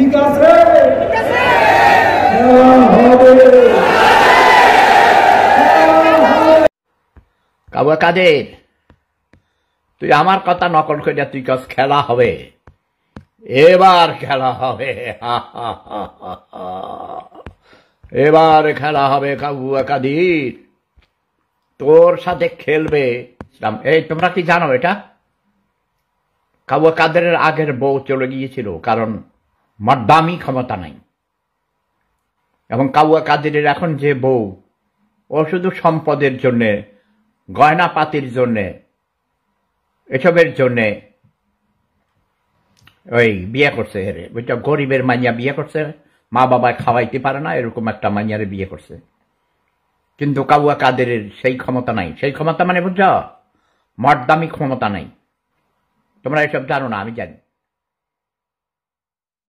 ঠিক আছে হ্যাঁ, কাদের তুই আমার কথা নকল করে তুই কাজ খেলা হবে এবার খেলা হবে এবার খেলা হবে কাবুয়া কাদির তোর সাথে খেলবে এই তোমরা কি জানো এটা কাবুয়া কাদের আগের বউ চলে গিয়েছিল কারণ মাড্ডামি ক্ষমতা নাই এবং কাউয়া কাদেরের এখন যে বউ ও শুধু সম্পদের জন্যে গয়নাপাতির জন্যে এসবের জন্যে ওই বিয়ে করছে হেরে ওইটা গরিবের মাইয়া বিয়ে করছে মা বাবা খাওয়াইতে পারে না এরকম একটা মাইয়ারে বিয়ে করছে কিন্তু কাউয়া কাদের সেই ক্ষমতা নাই সেই ক্ষমতা মানে বুঝছ মর্দামি ক্ষমতা নাই তোমরা এসব জানো না আমি জানি